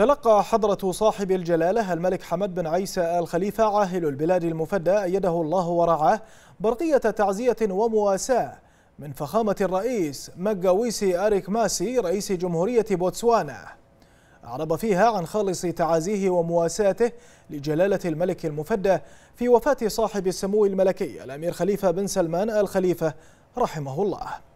تلقى حضرة صاحب الجلالة الملك حمد بن عيسى آل خليفة عاهل البلاد المفدى أيده الله ورعاه برقية تعزية ومواساة من فخامة الرئيس مجاويسي أريك ماسي رئيس جمهورية بوتسوانا أعرب فيها عن خالص تعازيه ومواساته لجلالة الملك المفدى في وفاة صاحب السمو الملكي الأمير خليفة بن سلمان آل خليفة رحمه الله